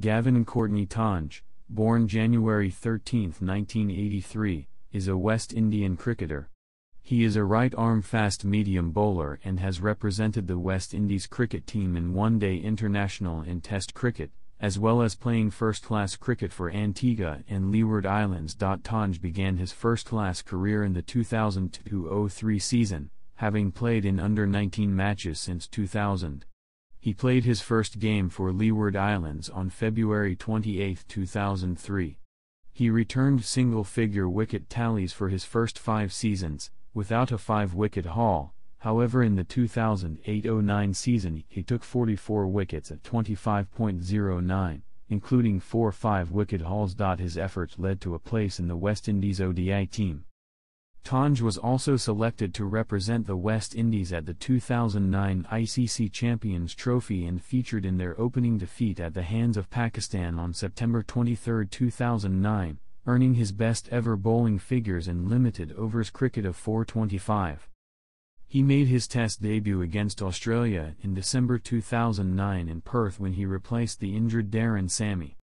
Gavin Courtney Tonge, born January 13, 1983, is a West Indian cricketer. He is a right arm fast medium bowler and has represented the West Indies cricket team in one day international and test cricket, as well as playing first class cricket for Antigua and Leeward Islands. Tonge began his first class career in the 2002 03 season, having played in under 19 matches since 2000. He played his first game for Leeward Islands on February 28, 2003. He returned single figure wicket tallies for his first five seasons, without a five wicket haul, however, in the 2008 09 season he took 44 wickets at 25.09, including four five wicket hauls. His efforts led to a place in the West Indies ODI team. Tanj was also selected to represent the West Indies at the 2009 ICC Champions Trophy and featured in their opening defeat at the hands of Pakistan on September 23, 2009, earning his best ever bowling figures in limited overs cricket of 425. He made his test debut against Australia in December 2009 in Perth when he replaced the injured Darren Sammy.